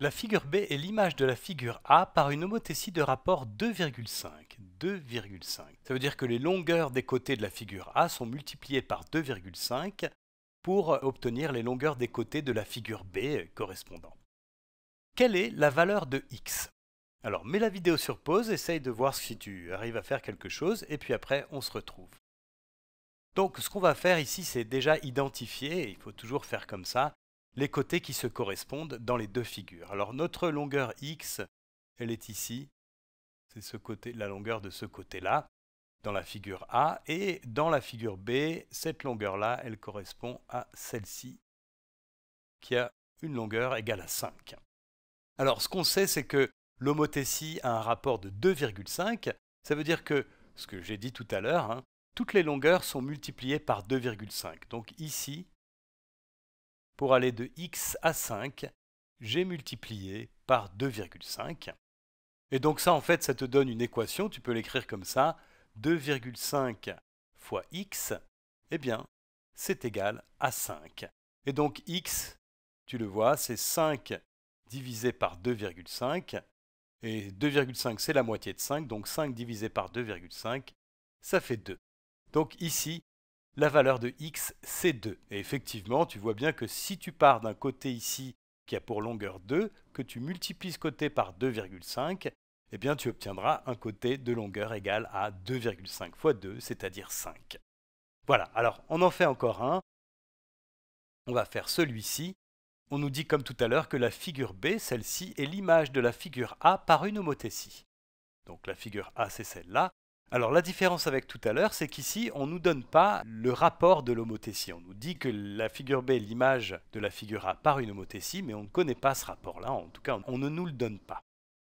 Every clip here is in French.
La figure B est l'image de la figure A par une homothétie de rapport 2,5. 2,5. Ça veut dire que les longueurs des côtés de la figure A sont multipliées par 2,5 pour obtenir les longueurs des côtés de la figure B correspondant. Quelle est la valeur de x Alors mets la vidéo sur pause, essaye de voir si tu arrives à faire quelque chose, et puis après on se retrouve. Donc ce qu'on va faire ici, c'est déjà identifier, il faut toujours faire comme ça, les côtés qui se correspondent dans les deux figures. Alors notre longueur x, elle est ici, c'est ce côté, la longueur de ce côté-là, dans la figure A, et dans la figure B, cette longueur-là, elle correspond à celle-ci, qui a une longueur égale à 5. Alors ce qu'on sait, c'est que l'homothétie a un rapport de 2,5, ça veut dire que, ce que j'ai dit tout à l'heure, hein, toutes les longueurs sont multipliées par 2,5. Donc ici, pour aller de x à 5, j'ai multiplié par 2,5. Et donc ça, en fait, ça te donne une équation, tu peux l'écrire comme ça, 2,5 fois x, eh bien, c'est égal à 5. Et donc x, tu le vois, c'est 5 divisé par 2,5, et 2,5 c'est la moitié de 5, donc 5 divisé par 2,5, ça fait 2. Donc ici, la valeur de x, c'est 2. Et effectivement, tu vois bien que si tu pars d'un côté ici qui a pour longueur 2, que tu multiplies ce côté par 2,5, eh bien tu obtiendras un côté de longueur égale à 2,5 fois 2, c'est-à-dire 5. Voilà, alors on en fait encore un. On va faire celui-ci. On nous dit comme tout à l'heure que la figure B, celle-ci, est l'image de la figure A par une homothétie. Donc la figure A, c'est celle-là. Alors la différence avec tout à l'heure, c'est qu'ici, on ne nous donne pas le rapport de l'homothétie. On nous dit que la figure B est l'image de la figure A par une homothétie, mais on ne connaît pas ce rapport-là, en tout cas, on ne nous le donne pas.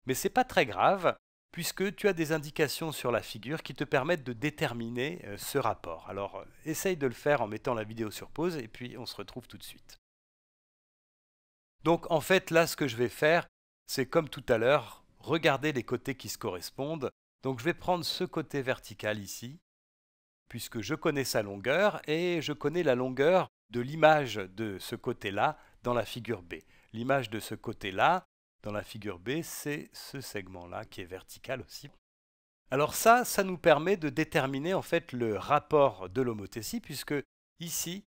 Mais ce n'est pas très grave, puisque tu as des indications sur la figure qui te permettent de déterminer euh, ce rapport. Alors euh, essaye de le faire en mettant la vidéo sur pause, et puis on se retrouve tout de suite. Donc en fait, là, ce que je vais faire, c'est comme tout à l'heure, regarder les côtés qui se correspondent donc je vais prendre ce côté vertical ici, puisque je connais sa longueur et je connais la longueur de l'image de ce côté-là dans la figure B. L'image de ce côté-là dans la figure B, c'est ce segment-là qui est vertical aussi. Alors ça, ça nous permet de déterminer en fait le rapport de l'homothétie, puisque ici,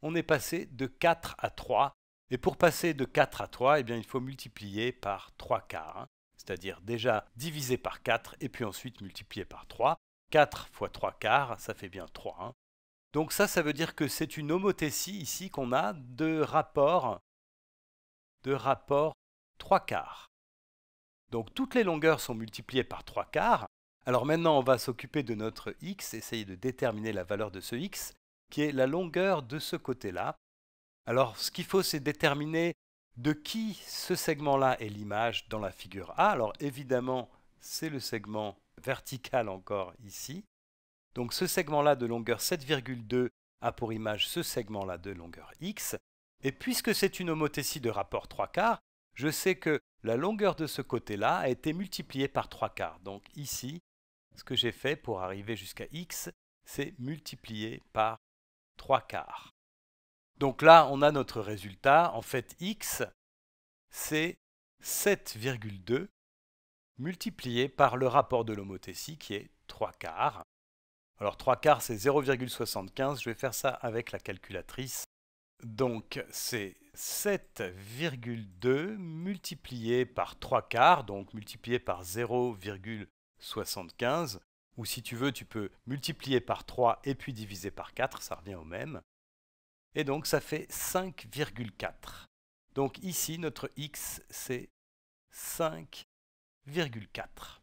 on est passé de 4 à 3. Et pour passer de 4 à 3, eh bien, il faut multiplier par 3 quarts. Hein c'est-à-dire déjà divisé par 4 et puis ensuite multiplié par 3. 4 fois 3 quarts, ça fait bien 3. Hein. Donc ça, ça veut dire que c'est une homothétie ici qu'on a de rapport de rapport 3 quarts. Donc toutes les longueurs sont multipliées par 3 quarts. Alors maintenant, on va s'occuper de notre x, essayer de déterminer la valeur de ce x, qui est la longueur de ce côté-là. Alors ce qu'il faut, c'est déterminer de qui ce segment-là est l'image dans la figure A. Alors évidemment, c'est le segment vertical encore ici. Donc ce segment-là de longueur 7,2 a pour image ce segment-là de longueur x. Et puisque c'est une homothétie de rapport 3 quarts, je sais que la longueur de ce côté-là a été multipliée par 3 quarts. Donc ici, ce que j'ai fait pour arriver jusqu'à x, c'est multiplier par 3 quarts. Donc là, on a notre résultat. En fait, x, c'est 7,2 multiplié par le rapport de l'homothétie qui est 3 quarts. Alors 3 quarts, c'est 0,75. Je vais faire ça avec la calculatrice. Donc c'est 7,2 multiplié par 3 quarts, donc multiplié par 0,75. Ou si tu veux, tu peux multiplier par 3 et puis diviser par 4, ça revient au même. Et donc ça fait 5,4. Donc ici, notre x, c'est 5,4.